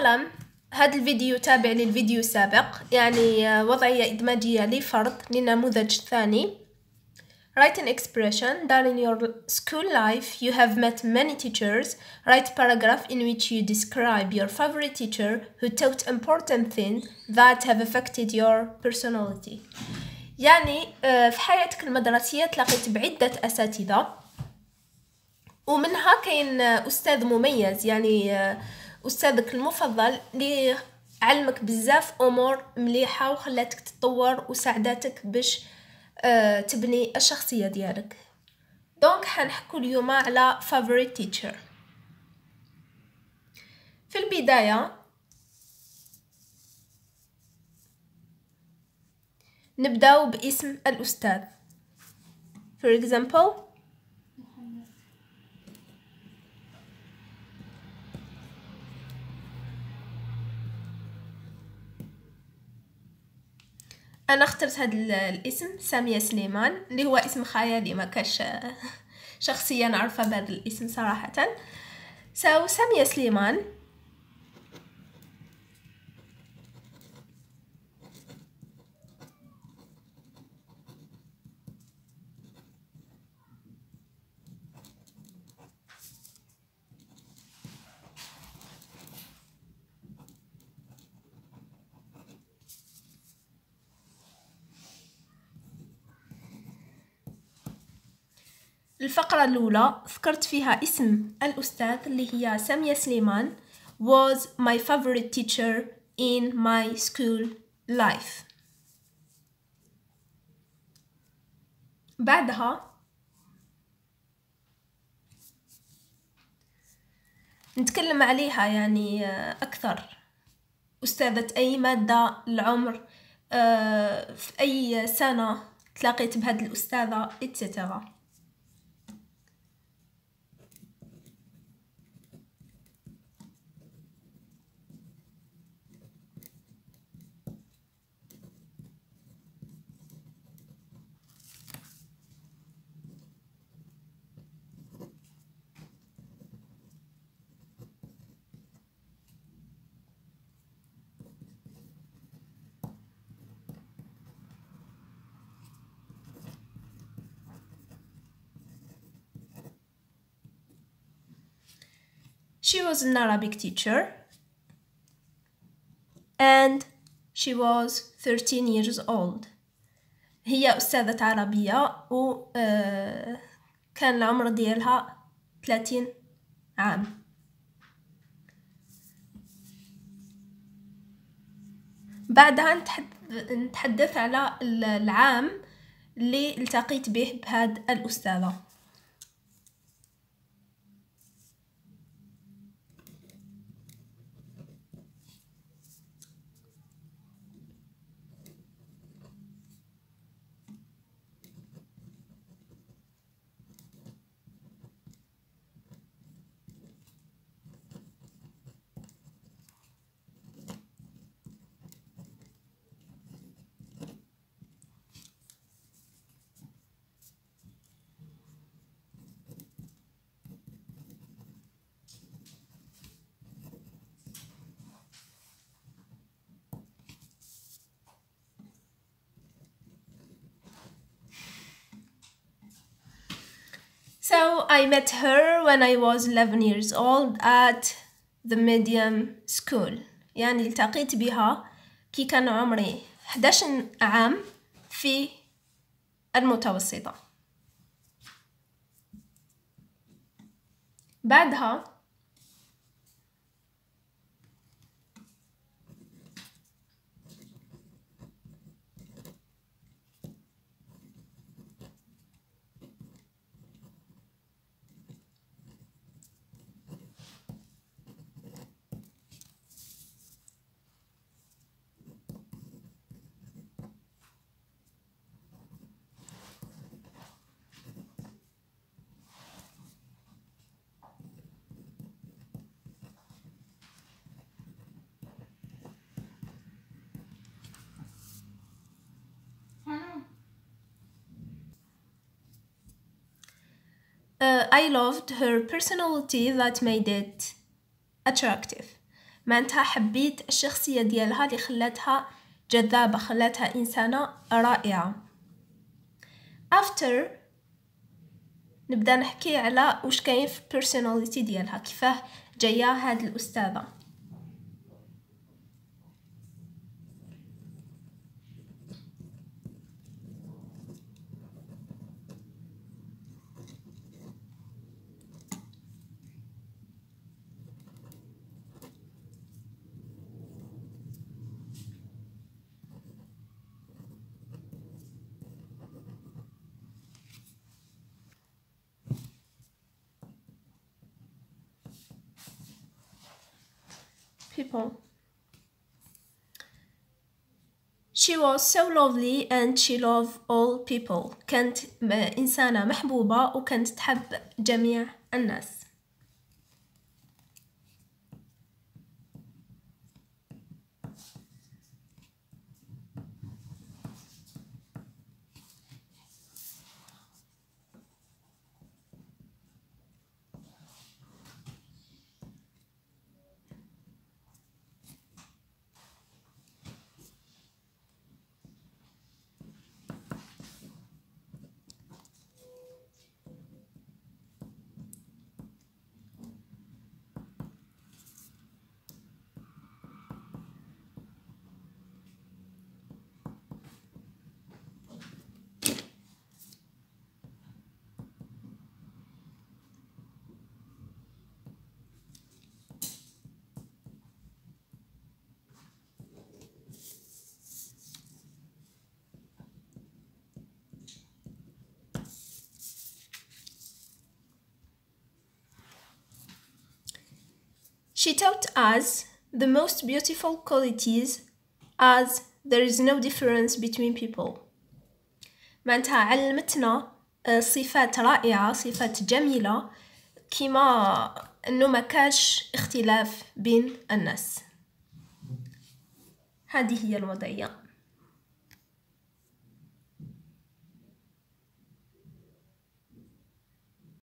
السلام هذا الفيديو تابع للفيديو السابق يعني وضعية إدماجية لفرض لنموذج ثاني Write an expression that in your school life you have met many teachers. Write a paragraph in which you describe your favorite teacher who taught important things that have affected your personality. يعني في حياتك المدرسية تلاقيت بعدة أساتذة ومنها كان أستاذ مميز يعني استاذك المفضل اللي علمك بزاف امور مليحه وخلاتك تطور وساعدتك باش آه، تبني الشخصيه ديالك دونك حنحكو اليوم على favorite teacher في البدايه نبداو باسم الاستاذ for example انا اخترت هذا الاسم ساميه سليمان اللي هو اسم خيالي ما كاش شخصيا نعرفها بهذا الاسم صراحه سو ساميه سليمان الفقرة الأولى ذكرت فيها اسم الأستاذ اللي هي سامية سليمان was my favorite teacher in my school life بعدها نتكلم عليها يعني آه، أكثر أستاذة أي مادة العمر آه، في أي سنة تلاقيت بهاد الأستاذة اتسترا She was an Arabic teacher and she was 13 years old هي أستاذة عربية و آه، كان العمر ديالها 30 عام بعدها نتحدث على العام اللي التقيت به بهاد الأستاذة So I met her when I was 11 years old at the medium school يعني التقيت بها كي كان عمري 11 عام في المتوسطة بعدها Uh, I loved her personality that made it attractive معناتها حبيت الشخصية ديالها اللي خلتها جذابة خلتها إنسانة رائعة after نبدا نحكي على واش كاين في personality ديالها كيفاه جايه هاد الأستاذة people. She was so lovely and she loved all people كانت إنسانة محبوبة وكانت تحب جميع الناس She taught us the most beautiful qualities as there is no difference between people. معناتها علمتنا صفات رائعة صفات جميلة كما انه ما كاش اختلاف بين الناس هذه هي الوضعيه